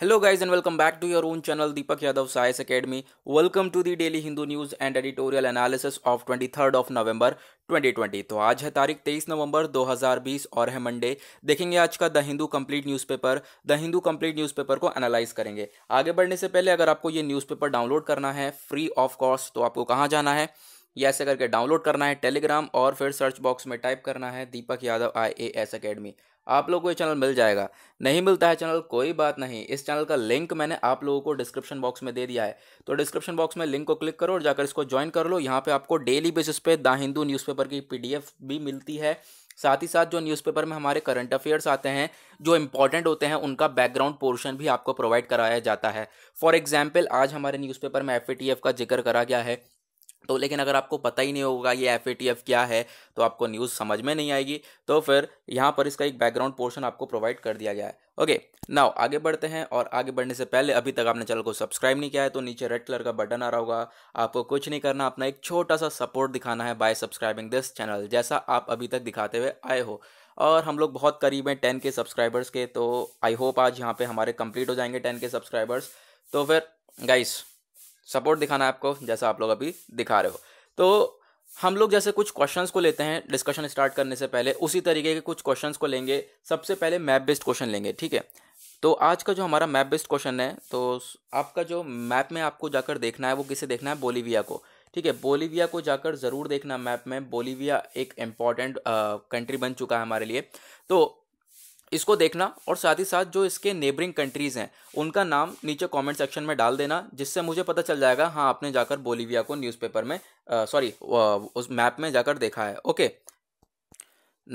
Hello Hello and welcome back to your own channel Deepak Yadav Yadav academy welcome to the daily Hindu news and editorial analysis of twenty third of November 2020. तो आज है तारीख 23 नवंबर 2020 और है Monday देखेंगे आज का the Hindu complete newspaper the Hindu complete newspaper को एनालाइज करेंगे आगे बढ़ने से पहले अगर आपको ये न्यूज़पेपर डाउनलोड करना है फ्री ऑफ कॉस्ट तो आपको कहाँ जाना है ये ऐसे करके डाउनलोड करना है टेलीग्राम और फिर सर्च बॉक्स में टाइप करना है Deepak Yadav I A S academy आप लोग को ये चैनल मिल जाएगा नहीं मिलता है चैनल कोई बात नहीं इस चैनल का लिंक मैंने आप लोगों को डिस्क्रिप्शन बॉक्स में दे दिया है तो डिस्क्रिप्शन बॉक्स में लिंक को क्लिक करो और जाकर इसको ज्वाइन कर लो यहाँ पे आपको डेली बेसिस पे द हिंदू न्यूज़पेपर की पी भी मिलती है साथ ही साथ जो न्यूज़पेपर में हमारे करंट अफेयर्स आते हैं जो इंपॉर्टेंट होते हैं उनका बैकग्राउंड पोर्शन भी आपको प्रोवाइड कराया जाता है फॉर एग्जाम्पल आज हमारे न्यूज़पेपर में एफ का जिक्र करा गया है तो लेकिन अगर आपको पता ही नहीं होगा ये एफ क्या है तो आपको न्यूज़ समझ में नहीं आएगी तो फिर यहाँ पर इसका एक बैकग्राउंड पोर्शन आपको प्रोवाइड कर दिया गया है ओके नाउ आगे बढ़ते हैं और आगे बढ़ने से पहले अभी तक आपने चैनल को सब्सक्राइब नहीं किया है तो नीचे रेड कलर का बटन आ रहा होगा आपको कुछ नहीं करना अपना एक छोटा सा सपोर्ट दिखाना है बाय सब्सक्राइबिंग दिस चैनल जैसा आप अभी तक दिखाते हुए आए हो और हम लोग बहुत करीब हैं टेन के सब्सक्राइबर्स के तो आई होप आज यहाँ पर हमारे कंप्लीट हो जाएंगे टेन के सब्सक्राइबर्स तो फिर गाइस सपोर्ट दिखाना है आपको जैसा आप लोग अभी दिखा रहे हो तो हम लोग जैसे कुछ क्वेश्चंस को लेते हैं डिस्कशन स्टार्ट करने से पहले उसी तरीके के कुछ क्वेश्चंस को लेंगे सबसे पहले मैप बेस्ड क्वेश्चन लेंगे ठीक है तो आज का जो हमारा मैप बेस्ड क्वेश्चन है तो आपका जो मैप में आपको जाकर देखना है वो किसे देखना है बोलीविया को ठीक है बोलीविया को जाकर ज़रूर देखना मैप में बोलीविया एक इम्पॉर्टेंट कंट्री बन चुका है हमारे लिए तो इसको देखना और साथ ही साथ जो इसके नेबरिंग कंट्रीज़ हैं उनका नाम नीचे कमेंट सेक्शन में डाल देना जिससे मुझे पता चल जाएगा हाँ आपने जाकर बोलीविया को न्यूज़पेपर में सॉरी उस मैप में जाकर देखा है ओके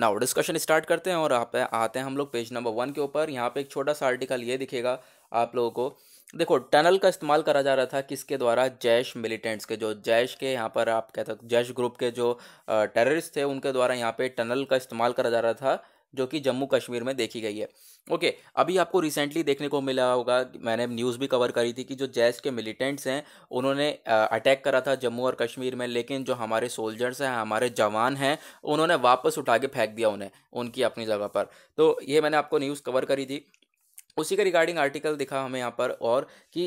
नाउ डिस्कशन स्टार्ट करते हैं और आप आते हैं हम लोग पेज नंबर वन के ऊपर यहाँ पे एक छोटा सा आर्टिकल ये दिखेगा आप लोगों को देखो टनल का इस्तेमाल करा जा रहा था किसके द्वारा जैश मिलिटेंट्स के जो जैश के यहाँ पर आप कहते जैश ग्रुप के जो टेररिस्ट थे उनके द्वारा यहाँ पे टनल का इस्तेमाल करा जा रहा था जो कि जम्मू कश्मीर में देखी गई है ओके अभी आपको रिसेंटली देखने को मिला होगा मैंने न्यूज़ भी कवर करी थी कि जो जैश के मिलिटेंट्स हैं उन्होंने अटैक करा था जम्मू और कश्मीर में लेकिन जो हमारे सोल्जर्स हैं हमारे जवान हैं उन्होंने वापस उठा के फेंक दिया उन्हें उनकी अपनी जगह पर तो ये मैंने आपको न्यूज़ कवर करी थी उसी के रिगार्डिंग आर्टिकल दिखा हमें यहाँ पर और कि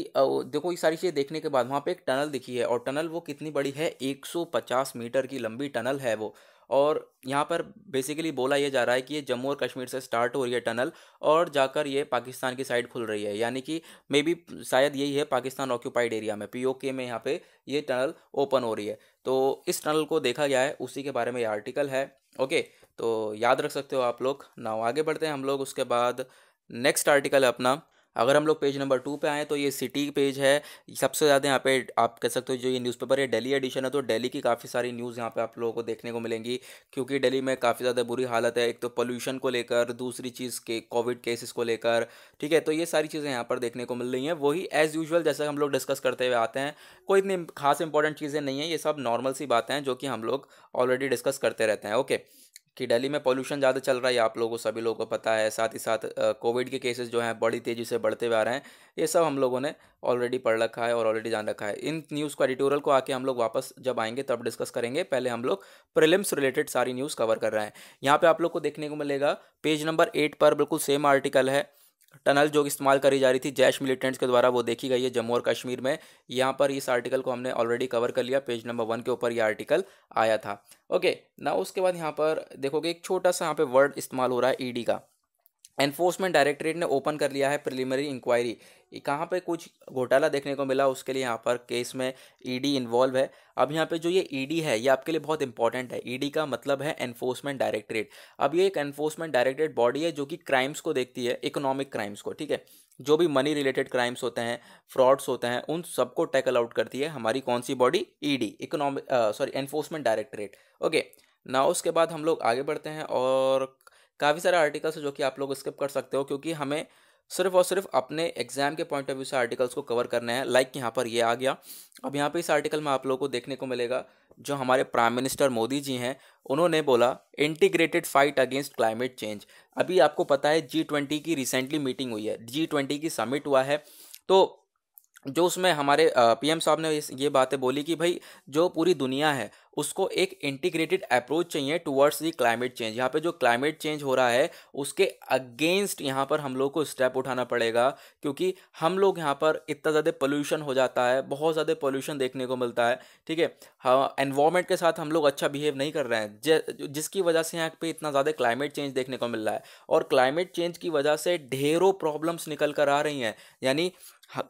देखो ये सारी चीज़ें देखने के बाद वहाँ पे एक टनल दिखी है और टनल वो कितनी बड़ी है 150 मीटर की लंबी टनल है वो और यहाँ पर बेसिकली बोला यह जा रहा है कि ये जम्मू और कश्मीर से स्टार्ट हो रही है टनल और जाकर ये पाकिस्तान की साइड खुल रही है यानी कि मे बी शायद यही है पाकिस्तान ऑक्यूपाइड एरिया में पीओके में यहाँ पे ये टनल ओपन हो रही है तो इस टनल को देखा गया है उसी के बारे में ये आर्टिकल है ओके तो याद रख सकते हो आप लोग ना आगे बढ़ते हैं हम लोग उसके बाद नेक्स्ट आर्टिकल है अपना अगर हम लोग पेज नंबर टू पे आएँ तो ये सिटी पेज है सबसे ज़्यादा यहाँ पे आप कह सकते हो जो ये न्यूज़पेपर है डेली एडिशन है तो डेली की काफ़ी सारी न्यूज़ यहाँ पे आप लोगों को देखने को मिलेंगी क्योंकि डेली में काफ़ी ज़्यादा बुरी हालत है एक तो पोल्यूशन को लेकर दूसरी चीज़ के कोविड केसेस को लेकर ठीक है तो ये सारी चीज़ें यहाँ पर देखने को मिल रही हैं वही एज़ यूजल जैसा हम लोग डिस्कस करते हुए आते हैं कोई इतनी खास इंपॉर्टेंट चीज़ें नहीं है ये सब नॉर्मल सी बातें हैं जो कि हम लोग ऑलरेडी डिस्कस करते रहते हैं ओके okay. कि दिल्ली में पोल्यूशन ज़्यादा चल रहा है आप लोगों को सभी लोगों को पता है साथ ही साथ कोविड के केसेस जो हैं बड़ी तेज़ी से बढ़ते हुए आ रहे हैं ये सब हम लोगों ने ऑलरेडी पढ़ रखा है और ऑलरेडी जान रखा है इन न्यूज़ को एडिटोरियल को आके हम लोग वापस जब आएंगे तब डिस्कस करेंगे पहले हम लोग प्रिलिम्स रिलेटेड सारी न्यूज़ कवर कर रहे हैं यहाँ पर आप लोग को देखने को मिलेगा पेज नंबर एट पर बिल्कुल सेम आर्टिकल है टनल जो इस्तेमाल करी जा रही थी जैश मिलिटेंट्स के द्वारा वो देखी गई है जम्मू और कश्मीर में यहाँ पर इस आर्टिकल को हमने ऑलरेडी कवर कर लिया पेज नंबर वन के ऊपर ये आर्टिकल आया था ओके ना उसके बाद यहाँ पर देखोगे एक छोटा सा यहाँ पे वर्ड इस्तेमाल हो रहा है ईडी e का एनफोर्समेंट डायरेक्टरेट ने ओपन कर लिया है प्रिलिमिनरी इंक्वायरी कहाँ पे कुछ घोटाला देखने को मिला उसके लिए यहाँ पर केस में ईडी e इन्वॉल्व है अब यहाँ पे जो ये ईडी e है ये आपके लिए बहुत इंपॉर्टेंट है ईडी e का मतलब है एनफोर्समेंट डायरेक्टरेट अब ये एक एनफोर्समेंट डायरेक्टरेट बॉडी है जो कि क्राइम्स को देखती है इकोनॉमिक क्राइम्स को ठीक है जो भी मनी रिलेटेड क्राइम्स होते हैं फ्रॉड्स होते हैं उन सबको टैकल आउट करती है हमारी कौन सी body ED economic sorry enforcement directorate okay ना उसके बाद हम लोग आगे बढ़ते हैं और काफ़ी सारे आर्टिकल्स जो कि आप लोग स्किप कर सकते हो क्योंकि हमें सिर्फ और सिर्फ अपने एग्जाम के पॉइंट ऑफ व्यू से आर्टिकल्स को कवर करना है लाइक यहाँ पर ये आ गया अब यहाँ पे इस आर्टिकल में आप लोगों को देखने को मिलेगा जो हमारे प्राइम मिनिस्टर मोदी जी हैं उन्होंने बोला integrated fight against climate change अभी आपको पता है जी ट्वेंटी की रिसेंटली मीटिंग हुई है जी ट्वेंटी की समिट हुआ है तो जो उसमें हमारे पीएम साहब ने ये बातें बोली कि भाई जो पूरी दुनिया है उसको एक इंटीग्रेटेड अप्रोच चाहिए टुवर्ड्स दी क्लाइमेट चेंज यहाँ पे जो क्लाइमेट चेंज हो रहा है उसके अगेंस्ट यहाँ पर हम लोग को स्टेप उठाना पड़ेगा क्योंकि हम लोग यहाँ पर इतना ज़्यादा पोल्यूशन हो जाता है बहुत ज़्यादा पोल्यूशन देखने को मिलता है ठीक है हाँ एनवायरमेंट के साथ हम लोग अच्छा बिहेव नहीं कर रहे हैं जिसकी वजह से यहाँ पर इतना ज़्यादा क्लाइमेट चेंज देखने को मिल रहा है और क्लाइमेट चेंज की वजह से ढेरों प्रॉब्लम्स निकल कर आ रही हैं यानी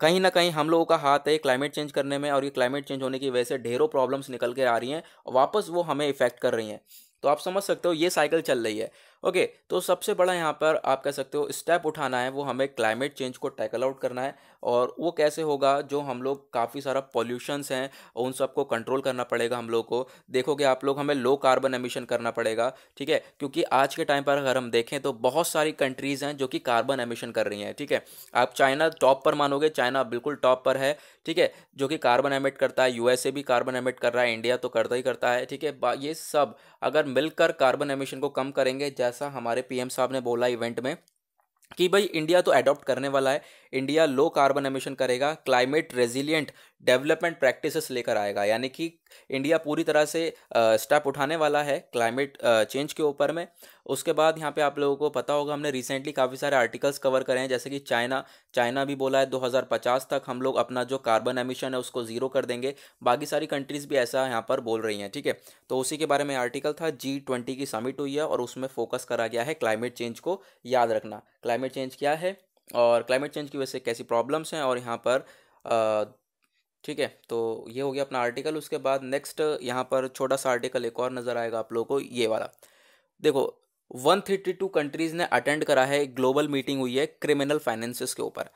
कहीं ना कहीं हम लोगों का हाथ है क्लाइमेट चेंज करने में और ये क्लाइमेट चेंज होने की वजह से ढेरों प्रॉब्लम्स निकल के आ रही हैं वापस वो हमें इफेक्ट कर रही हैं तो आप समझ सकते हो ये साइकिल चल रही है ओके तो सबसे बड़ा यहाँ पर आप कह सकते हो स्टेप उठाना है वो हमें क्लाइमेट चेंज को टैकल आउट करना है और वो कैसे होगा जो हम लोग काफ़ी सारा पॉल्यूशंस हैं उन सबको कंट्रोल करना पड़ेगा हम लोग को देखोगे आप लोग हमें लो कार्बन एमिशन करना पड़ेगा ठीक है क्योंकि आज के टाइम पर अगर हम देखें तो बहुत सारी कंट्रीज़ हैं जो कि कार्बन एमिशन कर रही हैं ठीक है आप चाइना टॉप पर मानोगे चाइना बिल्कुल टॉप पर है ठीक है जो कि कार्बन एमिट करता है यूएसए भी कार्बन एमिट कर रहा है इंडिया तो करता ही करता है ठीक है ये सब अगर मिलकर कार्बन एमिशन को कम करेंगे जैसे ऐसा हमारे पीएम साहब ने बोला इवेंट में कि भाई इंडिया तो एडॉप्ट करने वाला है इंडिया लो कार्बन एमिशन करेगा क्लाइमेट रेजिलियंट डेवलपमेंट प्रैक्टिसेस लेकर आएगा यानी कि इंडिया पूरी तरह से स्टेप उठाने वाला है क्लाइमेट चेंज के ऊपर में उसके बाद यहाँ पे आप लोगों को पता होगा हमने रिसेंटली काफ़ी सारे आर्टिकल्स कवर करे हैं जैसे कि चाइना चाइना भी बोला है 2050 तक हम लोग अपना जो कार्बन एमिशन है उसको ज़ीरो कर देंगे बाकी सारी कंट्रीज़ भी ऐसा यहाँ पर बोल रही हैं ठीक है थीके? तो उसी के बारे में आर्टिकल था जी ट्वेंटी की समिट हुई है और उसमें फोकस करा गया है क्लाइमेट चेंज को याद रखना क्लाइमेट चेंज क्या है और क्लाइमेट चेंज की वजह से कैसी प्रॉब्लम्स हैं और यहाँ पर ठीक है तो ये हो गया अपना आर्टिकल उसके बाद नेक्स्ट यहाँ पर छोटा सा आर्टिकल एक और नज़र आएगा आप लोगों को ये वाला देखो 132 कंट्रीज़ ने अटेंड करा है ग्लोबल मीटिंग हुई है क्रिमिनल फाइनेंसिस के ऊपर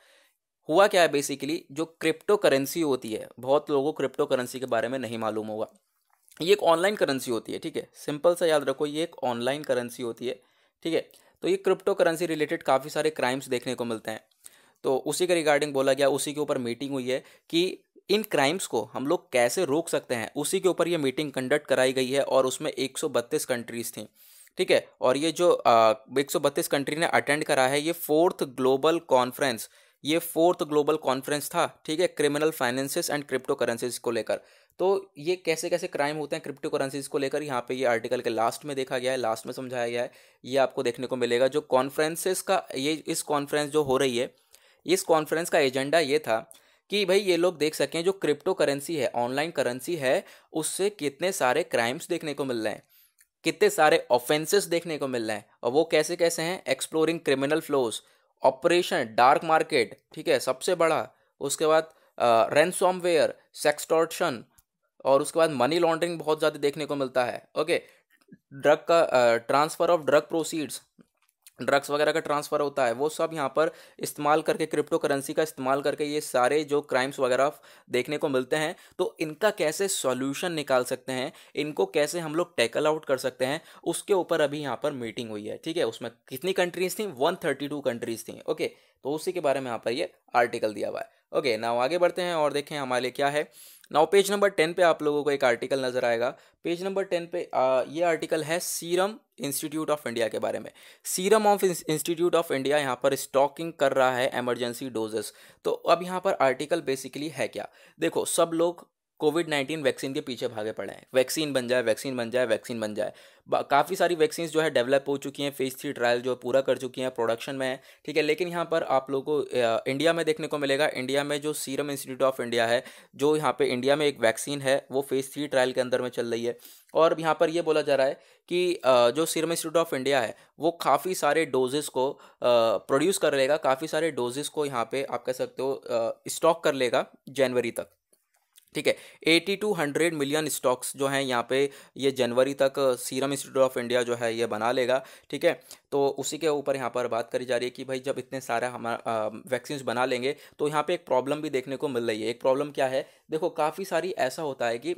हुआ क्या है बेसिकली जो क्रिप्टो करेंसी होती है बहुत लोगों को क्रिप्टो करेंसी के बारे में नहीं मालूम होगा ये एक ऑनलाइन करेंसी होती है ठीक है सिंपल सा याद रखो ये एक ऑनलाइन करेंसी होती है ठीक है तो ये क्रिप्टो करेंसी रिलेटेड काफ़ी सारे क्राइम्स देखने को मिलते हैं तो उसी के रिगार्डिंग बोला गया उसी के ऊपर मीटिंग हुई है कि इन क्राइम्स को हम लोग कैसे रोक सकते हैं उसी के ऊपर ये मीटिंग कंडक्ट कराई गई है और उसमें एक कंट्रीज़ थी ठीक है और ये जो एक सौ कंट्री ने अटेंड करा है ये फोर्थ ग्लोबल कॉन्फ्रेंस ये फोर्थ ग्लोबल कॉन्फ्रेंस था ठीक है criminal finances and crypto currencies को लेकर तो ये कैसे कैसे क्राइम होते हैं क्रिप्टो करेंसीज को लेकर यहाँ पे ये आर्टिकल के लास्ट में देखा गया है लास्ट में समझाया गया है ये आपको देखने को मिलेगा जो कॉन्फ्रेंसेस का ये इस कॉन्फ्रेंस जो हो रही है इस कॉन्फ्रेंस का एजेंडा ये था कि भाई ये लोग देख सकें जो क्रिप्टो करेंसी है ऑनलाइन करेंसी है उससे कितने सारे क्राइम्स देखने को मिल रहे हैं कितने सारे ऑफेंसेस देखने को मिल रहे हैं और वो कैसे कैसे हैं exploring criminal flows operation dark market ठीक है सबसे बड़ा उसके बाद रेंसॉमवेयर सेक्सटॉर्शन और उसके बाद मनी लॉन्ड्रिंग बहुत ज़्यादा देखने को मिलता है ओके ड्रग का transfer of drug proceeds drugs वगैरह का ट्रांसफ़र होता है वो सब यहाँ पर इस्तेमाल करके क्रिप्टो करेंसी का इस्तेमाल करके ये सारे जो क्राइम्स वगैरह देखने को मिलते हैं तो इनका कैसे सॉल्यूशन निकाल सकते हैं इनको कैसे हम लोग टैकल आउट कर सकते हैं उसके ऊपर अभी यहाँ पर मीटिंग हुई है ठीक है उसमें कितनी कंट्रीज़ थी वन थर्टी टू कंट्रीज़ थी ओके तो उसी के बारे में यहाँ पर ये आर्टिकल दिया हुआ है ओके नाउ आगे बढ़ते हैं और देखें हमारे लिए क्या है नाउ पेज नंबर टेन पे आप लोगों को एक आर्टिकल नजर आएगा पेज नंबर टेन पे आ, ये आर्टिकल है सीरम इंस्टीट्यूट ऑफ इंडिया के बारे में serum of institute of India यहाँ पर स्टॉकिंग कर रहा है एमरजेंसी डोजेस तो अब यहाँ पर आर्टिकल बेसिकली है क्या देखो सब लोग कोविड नाइन्टीन वैक्सीन के पीछे भागे पड़े हैं वैक्सीन बन जाए वैक्सीन बन जाए वैक्सीन बन जाए काफ़ी सारी वैक्सीन जो है डेवलप हो चुकी हैं फेज थ्री ट्रायल जो पूरा कर चुकी हैं प्रोडक्शन में है ठीक है लेकिन यहाँ पर आप लोग को इंडिया में देखने को मिलेगा इंडिया में जो सीरम इंस्टीट्यूट ऑफ इंडिया है जो यहाँ पे इंडिया में एक वैक्सीन है वो फेज़ थ्री ट्रायल के अंदर में चल रही है और यहाँ पर यह बोला जा रहा है कि जो सीरम इंस्टीट्यूट ऑफ इंडिया है वो काफ़ी सारे डोजेस को प्रोड्यूस कर लेगा काफ़ी सारे डोजेस को यहाँ पे आप कह सकते हो स्टॉक कर लेगा जनवरी तक ठीक है eighty two hundred million stocks जो हैं यहाँ पे ये जनवरी तक सीरम इंस्टीट्यूट ऑफ इंडिया जो है ये बना लेगा ठीक है तो उसी के ऊपर यहाँ पर बात करी जा रही है कि भाई जब इतने सारे हमारा वैक्सीन uh, बना लेंगे तो यहाँ पे एक प्रॉब्लम भी देखने को मिल रही है एक प्रॉब्लम क्या है देखो काफ़ी सारी ऐसा होता है कि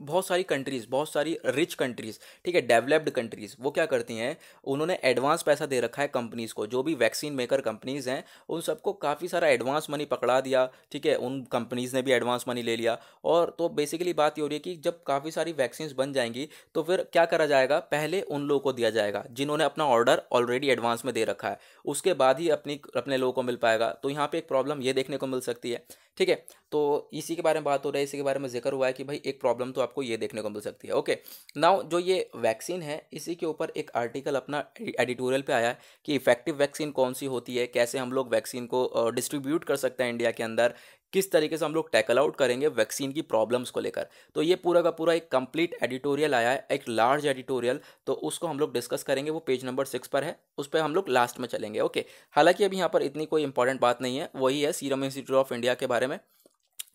बहुत सारी कंट्रीज़ बहुत सारी रिच कंट्रीज़ ठीक है डेवलप्ड कंट्रीज़ वो क्या करती हैं उन्होंने एडवांस पैसा दे रखा है कंपनीज़ को जो भी वैक्सीन मेकर कंपनीज़ हैं उन सबको काफ़ी सारा एडवांस मनी पकड़ा दिया ठीक है उन कंपनीज़ ने भी एडवांस मनी ले लिया और तो बेसिकली बात ये हो रही है कि जब काफ़ी सारी वैक्सीन बन जाएंगी तो फिर क्या करा जाएगा पहले उन लोगों को दिया जाएगा जिन्होंने अपना ऑर्डर ऑलरेडी एडवांस में दे रखा है उसके बाद ही अपनी अपने लोगों को मिल पाएगा तो यहाँ पर एक प्रॉब्लम ये देखने को मिल सकती है ठीक है तो इसी के बारे में बात हो रही है इसी के बारे में जिक्र हुआ है कि भाई एक प्रॉब्लम तो आपको ये देखने को मिल सकती है ओके नाउ जो ये वैक्सीन है इसी के ऊपर एक आर्टिकल अपना एडिटोरियल पे आया है कि इफेक्टिव वैक्सीन कौन सी होती है कैसे हम लोग वैक्सीन को डिस्ट्रीब्यूट कर सकते हैं इंडिया के अंदर किस तरीके से हम लोग टैकल आउट करेंगे वैक्सीन की प्रॉब्लम्स को लेकर तो ये पूरा का पूरा एक कंप्लीट एडिटोरियल आया है एक लार्ज एडिटोरियल तो उसको हम लोग डिस्कस करेंगे वो पेज नंबर सिक्स पर है उस पर हम लोग लास्ट में चलेंगे ओके हालांकि अभी यहाँ पर इतनी कोई इंपॉर्टेंट बात नहीं है वही है सीरम इंस्टीट्यूट ऑफ इंडिया के बारे में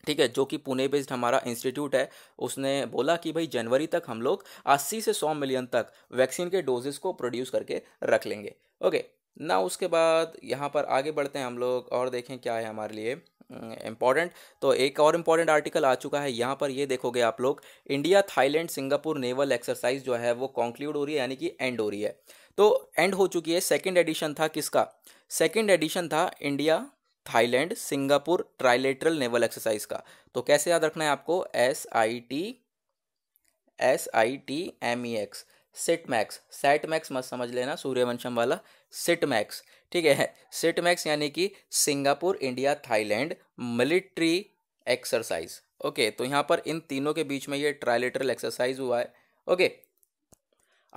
ठीक है जो कि पुणे बेस्ड हमारा इंस्टीट्यूट है उसने बोला कि भाई जनवरी तक हम लोग 80 से 100 मिलियन तक वैक्सीन के डोजेस को प्रोड्यूस करके रख लेंगे ओके ना उसके बाद यहाँ पर आगे बढ़ते हैं हम लोग और देखें क्या है हमारे लिए इम्पॉर्टेंट तो एक और इम्पॉर्टेंट आर्टिकल आ चुका है यहाँ पर ये देखोगे आप लोग India Thailand Singapore naval exercise जो है वो कॉन्क्लूड हो रही है यानी कि एंड हो रही है तो एंड हो चुकी है सेकेंड एडिशन था किसका सेकेंड एडिशन था India Thailand Singapore trilateral naval exercise का तो कैसे याद रखना है आपको S I T S I T M E X SITMEX set max मत समझ लेना सूर्यवंशम वाला सिट मैक्स ठीक है सिटमैक्स यानी कि Singapore India Thailand military exercise okay तो यहाँ पर इन तीनों के बीच में ये ट्रायलेटरल एक्सरसाइज हुआ है ओके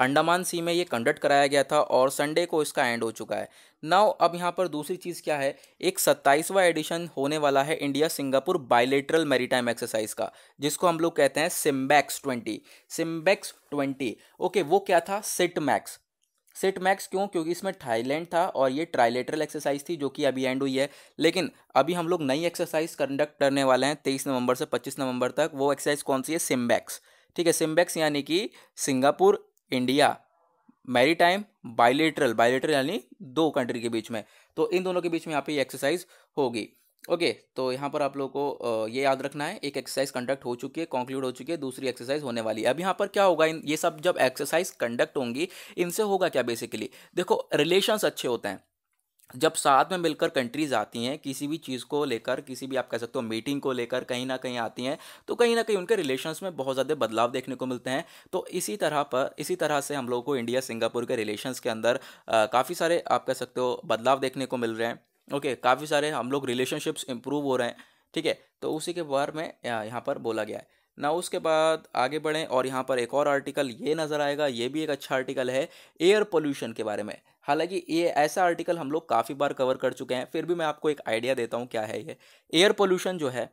अंडमान सी में ये कंडक्ट कराया गया था और संडे को इसका एंड हो चुका है नाउ अब यहाँ पर दूसरी चीज़ क्या है एक सत्ताईसवां एडिशन होने वाला है India Singapore bilateral maritime exercise का जिसको हम लोग कहते हैं SIMBEX twenty SIMBEX twenty okay वो क्या था सिट मैक्स सेट मैक्स क्यों क्योंकि इसमें थाईलैंड था और ये ट्राइलेटरल एक्सरसाइज थी जो कि अभी एंड हुई है लेकिन अभी हम लोग नई एक्सरसाइज कंडक्ट करने वाले हैं तेईस नवंबर से पच्चीस नवंबर तक वो एक्सरसाइज कौन सी है सिम्बैक्स ठीक है सिम्बैक्स यानी कि Singapore India maritime bilateral bilateral यानी दो कंट्री के बीच में तो इन दोनों के बीच में यहाँ पे एक्सरसाइज होगी ओके okay, तो यहाँ पर आप लोगों को ये याद रखना है एक एक्सरसाइज कंडक्ट हो चुकी है कंक्लूड हो चुकी है दूसरी एक्सरसाइज होने वाली है अब यहाँ पर क्या होगा इन ये सब जब एक्सरसाइज कंडक्ट होंगी इनसे होगा क्या बेसिकली देखो रिलेशंस अच्छे होते हैं जब साथ में मिलकर कंट्रीज आती हैं किसी भी चीज़ को लेकर किसी भी आप कह सकते हो मीटिंग को लेकर कहीं ना कहीं आती हैं तो कहीं ना कहीं उनके रिलेशंस में बहुत ज़्यादा बदलाव देखने को मिलते हैं तो इसी तरह पर इसी तरह से हम लोग को इंडिया सिंगापुर के रिलेशंस के अंदर काफ़ी सारे आप कह सकते हो बदलाव देखने को मिल रहे हैं ओके okay, काफ़ी सारे हम लोग रिलेशनशिप्स इम्प्रूव हो रहे हैं ठीक है तो उसी के बारे में यहाँ पर बोला गया है ना उसके बाद आगे बढ़ें और यहाँ पर एक और आर्टिकल ये नज़र आएगा ये भी एक अच्छा आर्टिकल है एयर पोल्यूशन के बारे में हालांकि ये ऐसा आर्टिकल हम लोग काफ़ी बार कवर कर चुके हैं फिर भी मैं आपको एक आइडिया देता हूँ क्या है ये एयर पोल्यूशन जो है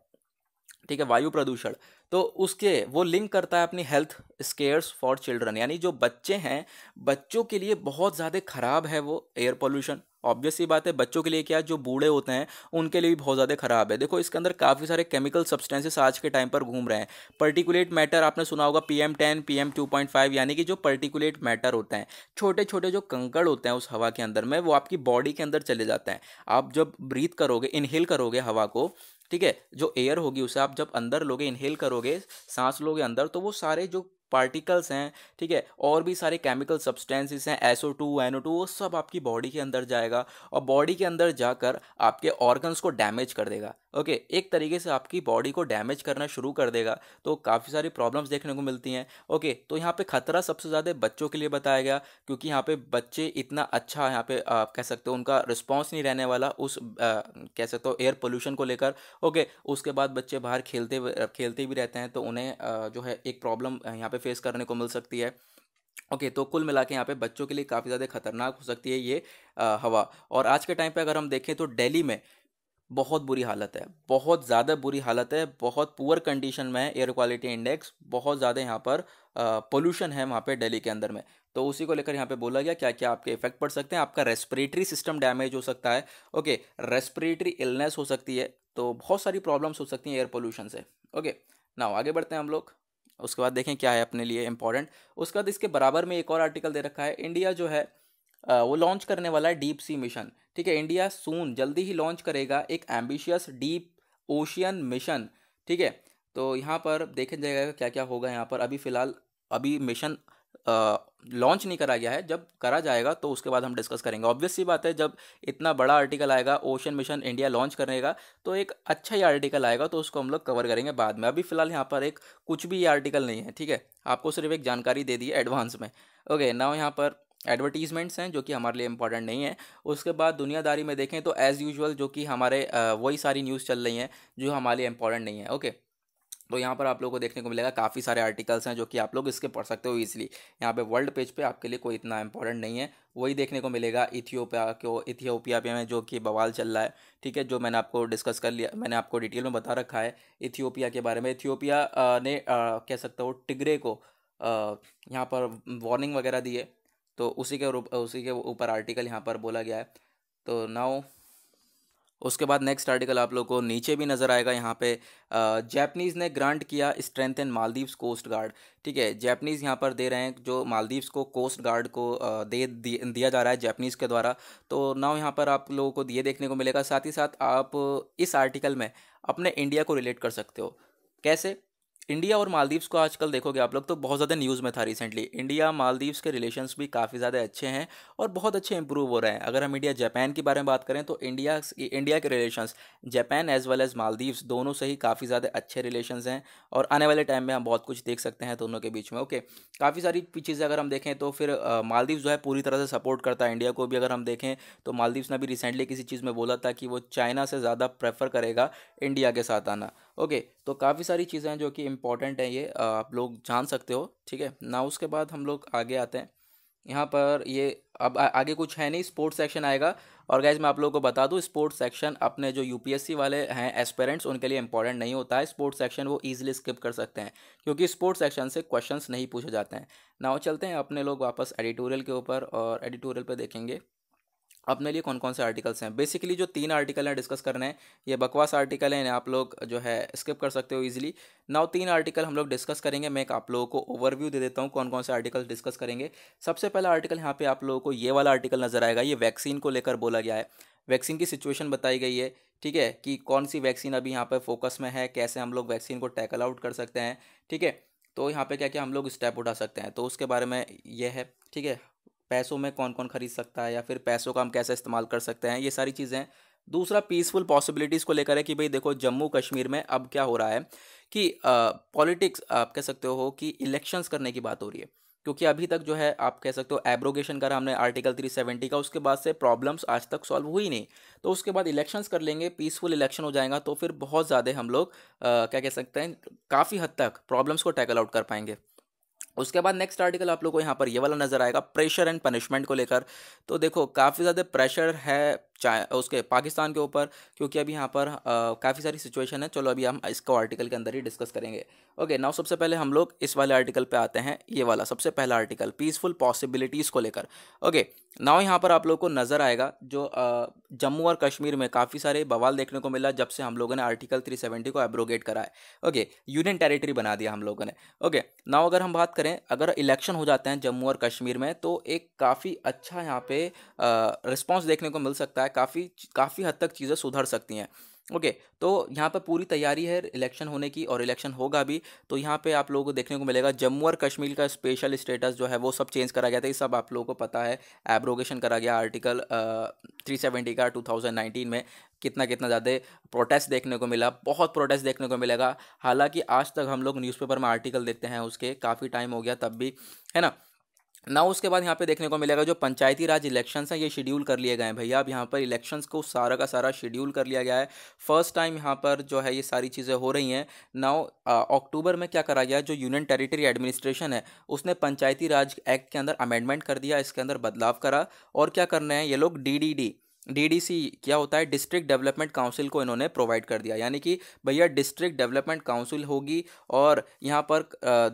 ठीक है वायु प्रदूषण तो उसके वो लिंक करता है अपनी हेल्थ स्केयर्स फॉर चिल्ड्रन यानी जो बच्चे हैं बच्चों के लिए बहुत ज़्यादा ख़राब है वो एयर पोल्यूशन ऑब्वियस बात है बच्चों के लिए क्या जो बूढ़े होते हैं उनके लिए भी बहुत ज़्यादा ख़राब है देखो इसके अंदर काफ़ी सारे केमिकल सब्सटेंसेस आज के टाइम पर घूम रहे हैं पर्टिकुलेट मैटर आपने सुना होगा P M ten P M two point five यानी कि जो पर्टिकुलेट मैटर होते हैं छोटे छोटे जो कंकड़ होते हैं उस हवा के अंदर में वो आपकी बॉडी के अंदर चले जाते हैं आप जब ब्रीथ करोगे इनहेल करोगे हवा को ठीक है जो एयर होगी उसे आप जब अंदर लोगे इनहेल करोगे सांस लोगे अंदर तो वो सारे जो पार्टिकल्स हैं ठीक है और भी सारे केमिकल सब्सटेंसेस हैं एसओ टू ओ टू वो सब आपकी बॉडी के अंदर जाएगा और बॉडी के अंदर जाकर आपके ऑर्गन्स को डैमेज कर देगा ओके okay, एक तरीके से आपकी बॉडी को डैमेज करना शुरू कर देगा तो काफ़ी सारी प्रॉब्लम्स देखने को मिलती हैं ओके okay, तो यहाँ पे खतरा सबसे ज़्यादा बच्चों के लिए बताया गया क्योंकि यहाँ पे बच्चे इतना अच्छा यहाँ पे आप कह सकते हो उनका रिस्पॉन्स नहीं रहने वाला उस आ, कह सकते हो एयर पोल्यूशन को लेकर ओके okay, उसके बाद बच्चे बाहर खेलते खेलते भी रहते हैं तो उन्हें आ, जो है एक प्रॉब्लम यहाँ पर फेस करने को मिल सकती है ओके okay, तो कुल मिला के यहाँ पे बच्चों के लिए काफ़ी ज़्यादा खतरनाक हो सकती है ये आ, हवा और आज के टाइम पे अगर हम देखें तो दिल्ली में बहुत बुरी हालत है बहुत ज़्यादा बुरी हालत है बहुत पुअर कंडीशन में है एयर क्वालिटी इंडेक्स बहुत ज़्यादा यहाँ पर पोल्यूशन है वहाँ पे दिल्ली के अंदर में तो उसी को लेकर यहाँ पे बोला गया क्या क्या आपके इफेक्ट पड़ सकते हैं आपका रेस्पिरेटरी सिस्टम डैमेज हो सकता है ओके रेस्पिरेटरी इलनेस हो सकती है तो बहुत सारी प्रॉब्लम्स हो सकती हैं एयर पोल्यूशन से ओके ना आगे बढ़ते हैं हम लोग उसके बाद देखें क्या है अपने लिए इंपॉर्टेंट उसके बाद इसके बराबर में एक और आर्टिकल दे रखा है इंडिया जो है वो लॉन्च करने वाला है डीप सी मिशन ठीक है इंडिया सून जल्दी ही लॉन्च करेगा एक एम्बिशियस डीप ओशियन मिशन ठीक है तो यहाँ पर देखा जाएगा क्या क्या होगा यहाँ पर अभी फ़िलहाल अभी मिशन लॉन्च नहीं करा गया है जब करा जाएगा तो उसके बाद हम डिस्कस करेंगे ऑब्वियस सी बात है जब इतना बड़ा आर्टिकल आएगा ओशन मिशन इंडिया लॉन्च करेगा तो एक अच्छा ही आर्टिकल आएगा तो उसको हम लोग कवर करेंगे बाद में अभी फ़िलहाल यहाँ पर एक कुछ भी ये आर्टिकल नहीं है ठीक है आपको सिर्फ एक जानकारी दे दी एडवांस में ओके नाउ यहाँ पर एडवर्टीज़मेंट्स हैं जो कि हमारे लिए इंपॉर्टेंट नहीं है उसके बाद दुनियादारी में देखें तो एज़ यूजल जो कि हमारे वही सारी न्यूज़ चल रही हैं जो हमारे लिए इंपॉर्टेंट नहीं है ओके तो यहाँ पर आप लोगों को देखने को मिलेगा काफ़ी सारे आर्टिकल्स हैं जो कि आप लोग इसके पढ़ सकते हो ईजिली यहाँ पे वर्ल्ड पेज पे आपके लिए कोई इतना इंपॉर्टेंट नहीं है वही देखने को मिलेगा इथियोपिया को इथियोपिया पे में जो कि बवाल चल रहा है ठीक है जो मैंने आपको डिस्कस कर लिया मैंने आपको डिटेल में बता रखा है इथियोपिया के बारे में इथियोपिया ने आ, कह सकता हूँ टिगरे को यहाँ पर वार्निंग वगैरह दी है तो उसी के उसी के ऊपर आर्टिकल यहाँ पर बोला गया है तो नाउ उसके बाद नेक्स्ट आर्टिकल आप लोग को नीचे भी नज़र आएगा यहाँ पे जैपनीज़ ने ग्रांट किया strength in Maldives coast guard ठीक है जैपनीज़ यहाँ पर दे रहे हैं जो मालदीव्स को कोस्ट गार्ड को दे दिया जा रहा है जैपनीज़ के द्वारा तो नाउ यहाँ पर आप लोगों को ये देखने को मिलेगा साथ ही साथ आप इस आर्टिकल में अपने इंडिया को रिलेट कर सकते हो कैसे इंडिया और मालदीव्स को आजकल देखोगे आप लोग तो बहुत ज़्यादा न्यूज़ में था रिसेंटली इंडिया मालदीव्स के रिलेशंस भी काफ़ी ज़्यादा अच्छे हैं और बहुत अच्छे इंप्रूव हो रहे हैं अगर हम इंडिया जापान के बारे में बात करें तो इंडिया इंडिया के relations Japan as well as Maldives दोनों से ही काफ़ी ज़्यादा अच्छे रिलेशन हैं और आने वाले टाइम में हम बहुत कुछ देख सकते हैं दोनों के बीच में ओके काफ़ी सारी चीज़ें अगर हम देखें तो फिर मालदीव्स जो है पूरी तरह से सपोर्ट करता है इंडिया को भी अगर हम देखें तो मालदीव्स ने भी रिसेंटली किसी चीज़ में बोला था कि वो चाइना से ज़्यादा प्रेफर करेगा इंडिया के साथ आना ओके तो काफ़ी सारी चीज़ें हैं जो कि इम्पॉर्टेंट हैं ये आप लोग जान सकते हो ठीक है ना उसके बाद हम लोग आगे आते हैं यहाँ पर ये अब आ, आगे कुछ है नहीं स्पोर्ट्स सेक्शन आएगा और गैज मैं आप लोगों को बता दूँ स्पोर्ट्स सेक्शन अपने जो यूपीएससी वाले हैं एस्पेरेंट्स उनके लिए इंपॉर्टेंट नहीं होता है स्पोर्ट्स सेक्शन वो ईजिली स्किप कर सकते हैं क्योंकि स्पोर्ट्स सेक्शन से क्वेश्चंस नहीं पूछे जाते हैं नाउ चलते हैं अपने लोग वापस एडिटोरियल के ऊपर और एडिटोरियल पर देखेंगे अपने लिए कौन कौन से आर्टिकल्स हैं बेसिकली जो तीन आर्टिकल हैं डिस्कस करने हैं ये बकवास आर्टिकल हैं आप लोग जो है स्किप कर सकते हो इजीली नाउ तीन आर्टिकल हम लोग डिस्कस करेंगे मैं एक आप लोगों को ओवरव्यू दे देता हूँ कौन कौन से आर्टिकल डिस्कस करेंगे सबसे पहला आर्टिकल यहाँ पे आप लोगों को ये वाला आर्टिकल नजर आएगा ये वैक्सीन को लेकर बोला गया है वैक्सीन की सिचुएशन बताई गई है ठीक है कि कौन सी वैक्सीन अभी यहाँ पर फोकस में है कैसे हम लोग वैक्सीन को टैकल आउट कर सकते हैं ठीक है तो यहाँ पे क्या क्या हम लोग स्टेप उठा सकते हैं तो उसके बारे में ये है ठीक है पैसों में कौन कौन खरीद सकता है या फिर पैसों का हम कैसे इस्तेमाल कर सकते हैं ये सारी चीज़ें दूसरा पीसफुल पॉसिबिलिटीज़ को लेकर है कि भाई देखो जम्मू कश्मीर में अब क्या हो रहा है कि पॉलिटिक्स आप कह सकते हो कि इलेक्शंस करने की बात हो रही है क्योंकि अभी तक जो है आप कह सकते हो एब्रोगेशन करा हमने आर्टिकल 370 का उसके बाद से प्रॉब्लम्स आज तक सॉल्व हुई नहीं तो उसके बाद इलेक्शंस कर लेंगे पीसफुल इलेक्शन हो जाएगा तो फिर बहुत ज़्यादा हम लोग आ, क्या कह सकते हैं काफ़ी हद तक प्रॉब्लम्स को टैकल आउट कर पाएंगे उसके बाद नेक्स्ट आर्टिकल आप लोग को यहाँ पर ये वाला नज़र आएगा प्रेशर एंड पनिशमेंट को लेकर तो देखो काफ़ी ज़्यादा प्रेशर है उसके पाकिस्तान के ऊपर क्योंकि अभी यहाँ पर काफ़ी सारी सिचुएशन है चलो अभी हम इसको आर्टिकल के अंदर ही डिस्कस करेंगे ओके नाउ सबसे पहले हम लोग इस वाले आर्टिकल पे आते हैं ये वाला सबसे पहला आर्टिकल पीसफुल पॉसिबिलिटीज़ को लेकर ओके नाउ यहाँ पर आप लोग को नज़र आएगा जो जम्मू और कश्मीर में काफ़ी सारे बवाल देखने को मिला जब से हम लोगों ने आर्टिकल थ्री को एब्रोगेट करा है ओके यूनियन टेरेटरी बना दिया हम लोगों ने ओके नाव अगर हम बात करें अगर इलेक्शन हो जाते हैं जम्मू और कश्मीर में तो एक काफ़ी अच्छा यहाँ पे रिस्पॉन्स देखने को मिल सकता है है काफ़ी काफ़ी हद तक चीज़ें सुधर सकती हैं ओके okay, तो यहाँ पर पूरी तैयारी है इलेक्शन होने की और इलेक्शन होगा भी तो यहाँ पे आप लोगों को देखने को मिलेगा जम्मू और कश्मीर का स्पेशल स्टेटस जो है वो सब चेंज करा गया था ये सब आप लोगों को पता है एब्रोगेशन करा गया आर्टिकल थ्री सेवेंटी का टू थाउजेंड नाइनटीन में कितना कितना ज़्यादा प्रोटेस्ट देखने को मिला बहुत प्रोटेस्ट देखने को मिलेगा हालांकि आज तक हम लोग न्यूज़पेपर में आर्टिकल देखते हैं उसके काफ़ी टाइम हो गया तब भी है ना ना उसके बाद यहाँ पे देखने को मिलेगा जो पंचायती राज इलेक्शंस हैं ये शेड्यूल कर लिए गए हैं भैया अब यहाँ पर इलेक्शंस को सारा का सारा शेड्यूल कर लिया गया है फर्स्ट टाइम यहाँ पर जो है ये सारी चीज़ें हो रही हैं नाउ अक्टूबर में क्या करा गया जो यूनियन टेरिटरी एडमिनिस्ट्रेशन है उसने पंचायती राज एक्ट के अंदर अमेंडमेंट कर दिया इसके अंदर बदलाव करा और क्या करना है ये लोग डी डीडीसी क्या होता है डिस्ट्रिक्ट डेवलपमेंट काउंसिल को इन्होंने प्रोवाइड कर दिया यानी कि भैया डिस्ट्रिक्ट डेवलपमेंट काउंसिल होगी और यहाँ पर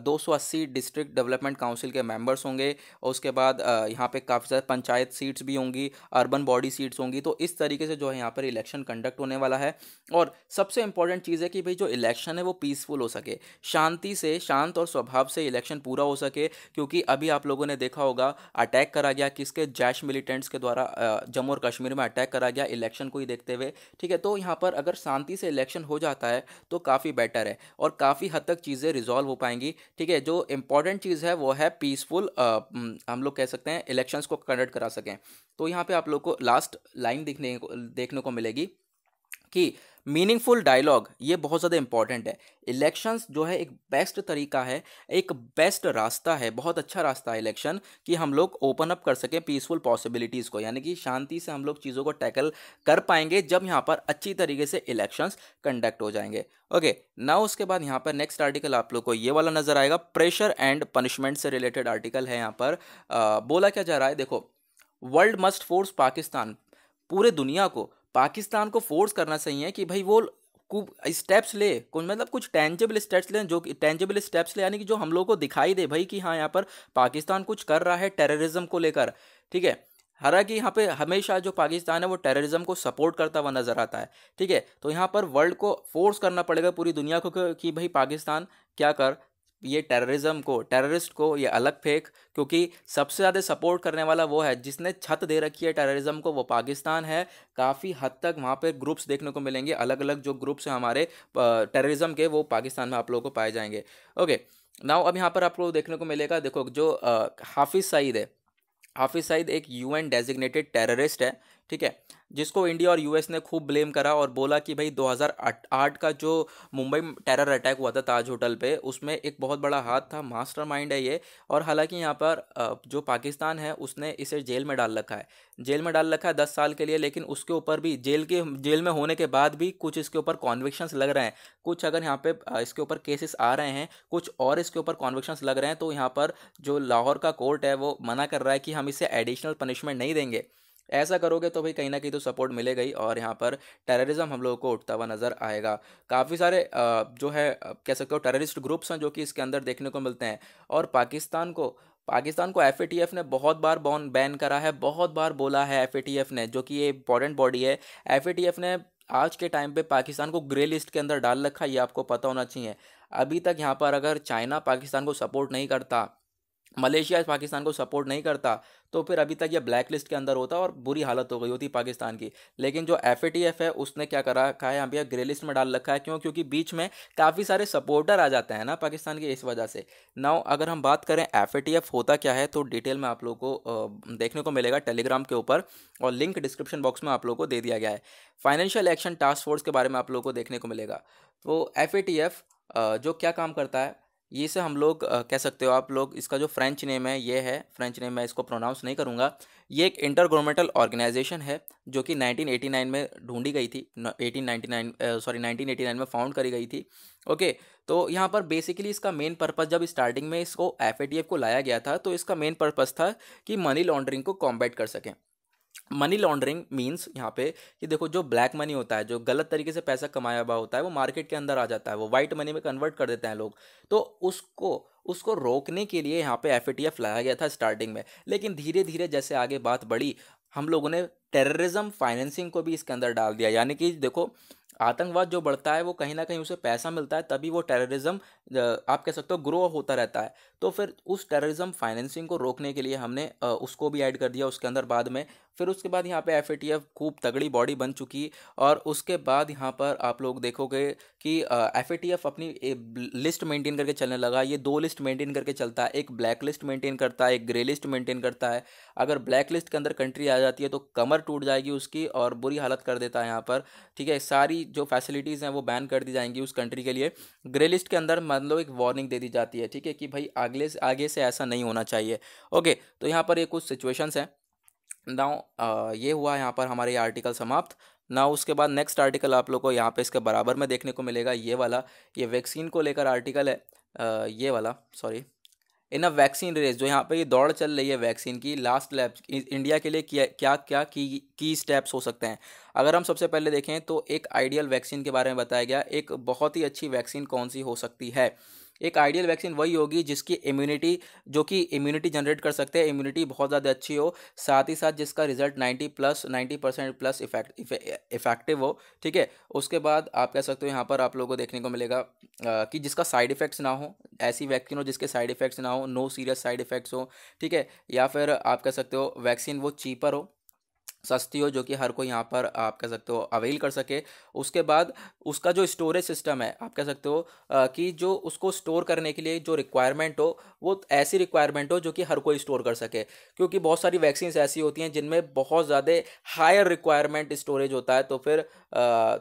दो सौ अस्सी डिस्ट्रिक्ट डेवलपमेंट काउंसिल के मेंबर्स होंगे और उसके बाद यहाँ पे काफ़ी सारे पंचायत सीट्स भी होंगी अर्बन बॉडी सीट्स होंगी तो इस तरीके से जो है यहाँ पर इलेक्शन कंडक्ट होने वाला है और सबसे इंपॉर्टेंट चीज़ है कि भाई जो इलेक्शन है वो पीसफुल हो सके शांति से शांत और स्वभाव से इलेक्शन पूरा हो सके क्योंकि अभी आप लोगों ने देखा होगा अटैक करा गया किसके जैश मिलिटेंट्स के द्वारा जम्मू और कश्मीर में में अटैक करा गया इलेक्शन को ही देखते हुए ठीक है तो यहाँ पर अगर शांति से इलेक्शन हो जाता है तो काफ़ी बेटर है और काफ़ी हद तक चीज़ें रिजॉल्व हो पाएंगी ठीक है जो इंपॉर्टेंट चीज़ है वो है पीसफुल हम लोग कह सकते हैं इलेक्शंस को कंडक्ट करा सकें तो यहाँ पे आप लोग को लास्ट लाइन दिखने को देखने को मिलेगी कि मीनिंगफुल डायलॉग ये बहुत ज़्यादा इंपॉर्टेंट है इलेक्शंस जो है एक बेस्ट तरीका है एक बेस्ट रास्ता है बहुत अच्छा रास्ता है इलेक्शन कि हम लोग ओपन अप कर सकें पीसफुल पॉसिबिलिटीज़ को यानी कि शांति से हम लोग चीज़ों को टैकल कर पाएंगे जब यहाँ पर अच्छी तरीके से इलेक्शंस कंडक्ट हो जाएंगे ओके ना उसके बाद यहाँ पर नेक्स्ट आर्टिकल आप लोग को ये वाला नज़र आएगा प्रेशर एंड पनिशमेंट से रिलेटेड आर्टिकल है यहाँ पर आ, बोला क्या जा रहा है देखो वर्ल्ड मस्ट फोर्स पाकिस्तान पूरे दुनिया को पाकिस्तान को फोर्स करना सही है कि भाई वो स्टेप्स ले कुछ मतलब कुछ टेंजेबल स्टेप्स लें जो टेंजेबल स्टेप्स ले यानी कि जो हम लोग को दिखाई दे भाई कि हाँ यहाँ पर पाकिस्तान कुछ कर रहा है टेररिज्म को लेकर ठीक है हालांकि यहाँ पे हमेशा जो पाकिस्तान है वो टेररिज्म को सपोर्ट करता हुआ नजर आता है ठीक है तो यहाँ पर वर्ल्ड को फोर्स करना पड़ेगा पूरी दुनिया को कि भाई पाकिस्तान क्या कर ये टेररिज्म को टेररिस्ट को ये अलग फेंक क्योंकि सबसे ज़्यादा सपोर्ट करने वाला वो है जिसने छत दे रखी है टेररिज्म को वो पाकिस्तान है काफ़ी हद तक वहाँ पर ग्रुप्स देखने को मिलेंगे अलग अलग जो ग्रुप्स हैं हमारे टेररिज्म के वो पाकिस्तान में आप लोगों को पाए जाएंगे ओके नाउ अब यहाँ पर आप लोग देखने को मिलेगा देखो जो हाफिज़ सईद है हाफिज़ सईद एक यूएन डेजिग्नेटेड टेररिस्ट है ठीक है जिसको इंडिया और यूएस ने खूब ब्लेम करा और बोला कि भाई 2008 का जो मुंबई टेरर अटैक हुआ था ताज होटल पे उसमें एक बहुत बड़ा हाथ था मास्टरमाइंड है ये और हालांकि यहाँ पर जो पाकिस्तान है उसने इसे जेल में डाल रखा है जेल में डाल रखा है दस साल के लिए लेकिन उसके ऊपर भी जेल के जेल में होने के बाद भी कुछ इसके ऊपर कॉन्विक्शंस लग रहे हैं कुछ अगर यहाँ पे इसके ऊपर केसेस आ रहे हैं कुछ और इसके ऊपर कॉन्विक्शंस लग रहे हैं तो यहाँ पर जो लाहौर का कोर्ट है वो मना कर रहा है कि हम इसे एडिशनल पनिशमेंट नहीं देंगे ऐसा करोगे तो भाई कहीं ना कहीं तो सपोर्ट मिलेगा ही और यहाँ पर टेररिज्म हम लोगों को उठता हुआ नज़र आएगा काफ़ी सारे जो है कह सकते हो टेररिस्ट ग्रुप्स हैं जो कि इसके अंदर देखने को मिलते हैं और पाकिस्तान को पाकिस्तान को एफ ने बहुत बार बॉन बैन करा है बहुत बार बोला है एफ ने जो कि ये इंपॉर्टेंट बॉडी है एफ ने आज के टाइम पे पाकिस्तान को ग्रे लिस्ट के अंदर डाल रखा है ये आपको पता होना चाहिए अभी तक यहाँ पर अगर चाइना पाकिस्तान को सपोर्ट नहीं करता मलेशिया पाकिस्तान को सपोर्ट नहीं करता तो फिर अभी तक ये ब्लैक लिस्ट के अंदर होता और बुरी हालत हो गई होती पाकिस्तान की लेकिन जो एफ है उसने क्या करा रखा है यहाँ पे ग्रे लिस्ट में डाल रखा है क्यों क्योंकि बीच में काफ़ी सारे सपोर्टर आ जाते हैं ना पाकिस्तान की इस वजह से नाउ अगर हम बात करें एफ होता क्या है तो डिटेल में आप लोग को देखने को मिलेगा टेलीग्राम के ऊपर और लिंक डिस्क्रिप्शन बॉक्स में आप लोग को दे दिया गया है फाइनेंशियल एक्शन टास्क फोर्स के बारे में आप लोग को देखने को मिलेगा तो एफ जो क्या काम करता है ये से हम लोग कह सकते हो आप लोग इसका जो फ्रेंच नेम है ये है फ्रेंच नेम मैं इसको प्रोनाउंस नहीं करूँगा ये एक इंटर गवर्नमेंटल ऑर्गेनाइजेशन है जो कि 1989 में ढूंढी गई थी 1899 सॉरी 1989 में फाउंड करी गई थी ओके okay, तो यहाँ पर बेसिकली इसका मेन पर्पज़ जब स्टार्टिंग में इसको एफ को लाया गया था तो इसका मेन पर्पज़ था कि मनी लॉन्ड्रिंग को कॉम्बैट कर सकें मनी लॉन्ड्रिंग मीन्स यहाँ पे कि देखो जो ब्लैक मनी होता है जो गलत तरीके से पैसा कमाया हुआ होता है वो मार्केट के अंदर आ जाता है वो वाइट मनी में कन्वर्ट कर देते हैं लोग तो उसको उसको रोकने के लिए यहाँ पे एफ लाया गया था स्टार्टिंग में लेकिन धीरे धीरे जैसे आगे बात बढ़ी हम लोगों ने टेररिज्म फाइनेंसिंग को भी इसके अंदर डाल दिया यानी कि देखो आतंकवाद जो बढ़ता है वो कहीं ना कहीं उसे पैसा मिलता है तभी वो टेररिज्म आप कह सकते हो ग्रो होता रहता है तो फिर उस टेररिज्म फाइनेंसिंग को रोकने के लिए हमने उसको भी ऐड कर दिया उसके अंदर बाद में फिर उसके बाद यहाँ पे एफ खूब तगड़ी बॉडी बन चुकी और उसके बाद यहाँ पर आप लोग देखोगे कि एफ अपनी लिस्ट मेंटेन करके चलने लगा ये दो लिस्ट मेंटेन करके चलता है एक ब्लैक लिस्ट मेंटेन करता है एक ग्रे लिस्ट मेंटेन करता है अगर ब्लैक लिस्ट के अंदर कंट्री आ जाती है तो कमर टूट जाएगी उसकी और बुरी हालत कर देता है यहाँ पर ठीक है सारी जो फैसिलिटीज़ हैं वो बैन कर दी जाएंगी उस कंट्री के लिए ग्रे लिस्ट के अंदर मतलब एक वार्निंग दे दी जाती है ठीक है कि भाई अगले आगे से ऐसा नहीं होना चाहिए ओके तो यहाँ पर ये कुछ सिचुएशंस हैं नाउ ये हुआ यहाँ पर हमारे ये आर्टिकल समाप्त ना उसके बाद नेक्स्ट आर्टिकल आप लोग को यहाँ पे इसके बराबर में देखने को मिलेगा ये वाला ये वैक्सीन को लेकर आर्टिकल है आ, ये वाला sorry in a vaccine race जो यहाँ पे ये दौड़ चल रही है वैक्सीन की लास्ट लैब इंडिया के लिए क्या क्या क्या की की स्टेप्स हो सकते हैं अगर हम सबसे पहले देखें तो एक आइडियल वैक्सीन के बारे में बताया गया एक बहुत ही अच्छी वैक्सीन कौन सी हो सकती है एक आइडियल वैक्सीन वही होगी जिसकी इम्यूनिटी जो कि इम्यूनिटी जनरेट कर सकते हैं इम्यूनिटी बहुत ज़्यादा अच्छी हो साथ ही साथ जिसका result ninety plus ninety percent plus effect effective हो ठीक है उसके बाद आप कह सकते हो यहाँ पर आप लोगों को देखने को मिलेगा आ, कि जिसका साइड इफेक्ट्स ना हो ऐसी वैक्सीन हो जिसके साइड इफेक्ट्स ना हो नो सीरियस साइड इफेक्ट्स हो ठीक है या फिर आप कह सकते हो वैक्सीन वो चीपर हो सस्ती हो जो कि हर कोई यहाँ पर आप कह सकते हो अवेल कर सके उसके बाद उसका जो स्टोरेज सिस्टम है आप कह सकते हो कि जो उसको स्टोर करने के लिए जो रिक्वायरमेंट हो वो ऐसी रिक्वायरमेंट हो जो कि हर कोई स्टोर कर सके क्योंकि बहुत सारी वैक्सीन ऐसी होती हैं जिनमें बहुत ज़्यादा हायर रिक्वायरमेंट स्टोरेज होता है तो फिर आ,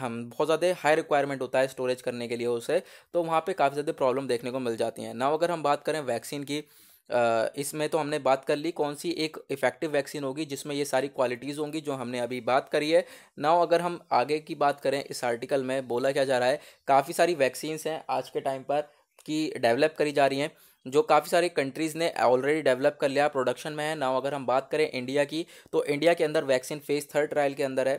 हम बहुत ज़्यादा हाई रिक्वायरमेंट होता है स्टोरेज करने के लिए उसे तो वहाँ पे काफ़ी ज़्यादा प्रॉब्लम देखने को मिल जाती हैं ना अगर हम बात करें वैक्सीन की इसमें तो हमने बात कर ली कौन सी एक इफ़ेक्टिव वैक्सीन होगी जिसमें ये सारी क्वालिटीज़ होंगी जो हमने अभी बात करी है नाउ अगर हम आगे की बात करें इस आर्टिकल में बोला क्या जा रहा है काफ़ी सारी वैक्सीन्स हैं आज के टाइम पर कि डेवलप करी जा रही हैं जो काफ़ी सारी कंट्रीज़ ने ऑलरेडी डेवलप कर लिया प्रोडक्शन में है नाउ अगर हम बात करें इंडिया की तो इंडिया के अंदर वैक्सीन फेज़ थर्ड ट्रायल के अंदर है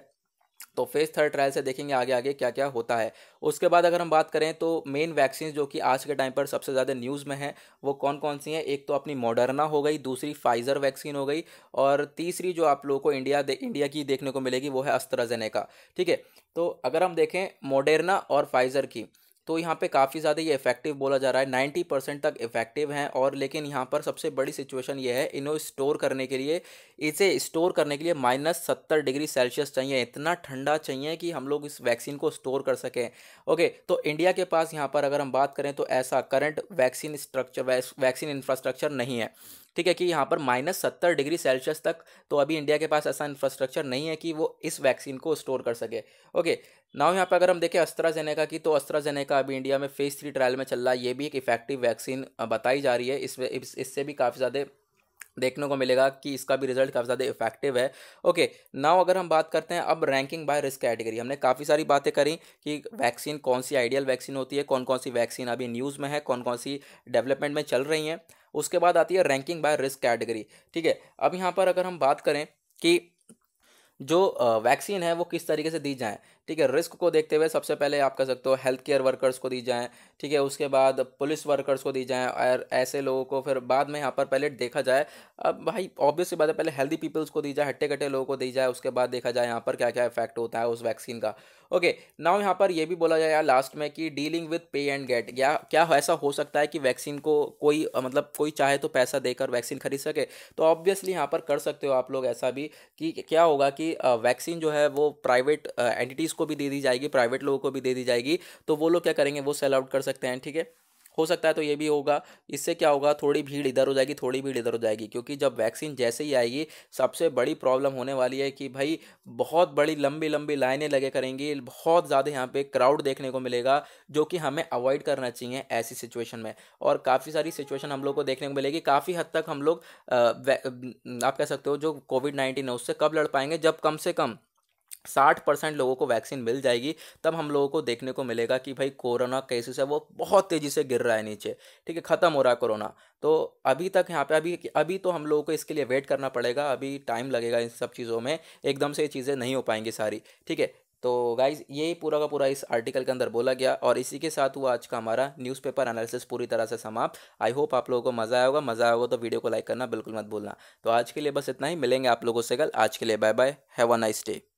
तो फेज थर्ड ट्रायल से देखेंगे आगे आगे क्या क्या होता है उसके बाद अगर हम बात करें तो मेन वैक्सीन जो कि आज के टाइम पर सबसे ज़्यादा न्यूज़ में है वो कौन कौन सी हैं एक तो अपनी मॉडर्ना हो गई दूसरी फाइज़र वैक्सीन हो गई और तीसरी जो आप लोगों को इंडिया इंडिया की देखने को मिलेगी वो है अस्त्राजेनेका ठीक है तो अगर हम देखें मॉडर्ना और फाइज़र की तो यहाँ पे काफ़ी ज़्यादा ये इफेक्टिव बोला जा रहा है नाइन्टी परसेंट तक इफेक्टिव हैं और लेकिन यहाँ पर सबसे बड़ी सिचुएशन ये है इन्हें स्टोर करने के लिए इसे स्टोर करने के लिए माइनस सत्तर डिग्री सेल्सियस चाहिए इतना ठंडा चाहिए कि हम लोग इस वैक्सीन को स्टोर कर सकें ओके तो इंडिया के पास यहाँ पर अगर हम बात करें तो ऐसा current vaccine structure vaccine infrastructure नहीं है ठीक है कि यहाँ पर माइनस सत्तर डिग्री सेल्सियस तक तो अभी इंडिया के पास ऐसा इंफ्रास्ट्रक्चर नहीं है कि वो इस वैक्सीन को स्टोर कर सके ओके नाउ यहाँ पर अगर हम देखें अस्त्राजेनेका की तो अस्त्राजेनेका अभी इंडिया में फेज़ थ्री ट्रायल में चल रहा है ये भी एक इफेक्टिव वैक्सीन बताई जा रही है इसमें इससे भी काफ़ी ज़्यादा देखने को मिलेगा कि इसका भी रिजल्ट काफ़ी ज़्यादा इफेक्टिव है ओके नाउ अगर हम बात करते हैं अब रैंकिंग बाय रिस्क कैटेगरी हमने काफ़ी सारी बातें करी कि वैक्सीन कौन सी आइडियल वैक्सीन होती है कौन कौन सी वैक्सीन अभी न्यूज़ में है कौन कौन सी डेवलपमेंट में चल रही हैं उसके बाद आती है रैंकिंग बाय रिस्क कैटेगरी ठीक है अब यहाँ पर अगर हम बात करें कि जो वैक्सीन है वो किस तरीके से दी जाए ठीक है रिस्क को देखते हुए सबसे पहले आप कह सकते हो हेल्थ केयर वर्कर्स को दी जाएँ ठीक है उसके बाद पुलिस वर्कर्स को दी जाए और ऐसे लोगों को फिर बाद में यहाँ पर पहले देखा जाए अब भाई ऑब्वियसली बात है पहले हेल्दी पीपल्स को दी जाए हट्टे कट्टे लोगों को दी जाए उसके बाद देखा जाए यहाँ पर क्या क्या इफेक्ट होता है उस वैक्सीन का ओके नाउ यहाँ पर यह भी बोला जाए यार लास्ट में कि dealing with pay and gate या क्या ऐसा हो सकता है कि वैक्सीन को कोई मतलब कोई चाहे तो पैसा देकर वैक्सीन खरीद सके तो ऑब्वियसली यहाँ पर कर सकते हो आप लोग ऐसा भी कि क्या होगा कि वैक्सीन जो है वो प्राइवेट एंटिटीज़ पुलिस को भी दे दी जाएगी प्राइवेट लोगों को भी दे दी जाएगी तो वो लोग क्या करेंगे वो सेल आउट कर सकते हैं ठीक है हो सकता है तो ये भी होगा इससे क्या होगा थोड़ी भीड़ इधर हो जाएगी थोड़ी भीड़ इधर हो जाएगी क्योंकि जब वैक्सीन जैसे ही आएगी सबसे बड़ी प्रॉब्लम होने वाली है कि भाई बहुत बड़ी लंबी लंबी लाइनें लगे करेंगी बहुत ज़्यादा यहाँ पे क्राउड देखने को मिलेगा जो कि हमें अवॉइड करना चाहिए ऐसी सिचुएशन में और काफ़ी सारी सिचुएशन हम लोग को देखने को मिलेगी काफ़ी हद तक हम लोग आप कह सकते हो जो कोविड नाइन्टीन है उससे कब लड़ पाएंगे जब कम से कम साठ परसेंट लोगों को वैक्सीन मिल जाएगी तब हम लोगों को देखने को मिलेगा कि भाई कोरोना केसेस है वो बहुत तेज़ी से गिर रहा है नीचे ठीक है ख़त्म हो रहा है कोरोना तो अभी तक यहाँ पे अभी अभी तो हम लोगों को इसके लिए वेट करना पड़ेगा अभी टाइम लगेगा इन सब चीज़ों में एकदम से ये चीज़ें नहीं हो पाएंगी सारी ठीक है तो गाइज यही पूरा का पूरा इस आर्टिकल के अंदर बोला गया और इसी के साथ हुआ आज का हमारा न्यूज़पेपर एनालिसिस पूरी तरह से समाप्त आई होप आप लोगों को मज़ा आया होगा मज़ा आया होगा तो वीडियो को लाइक करना बिल्कुल मत भूलना तो आज के लिए बस इतना ही मिलेंगे आप लोगों से कल आज के लिए bye bye have a nice day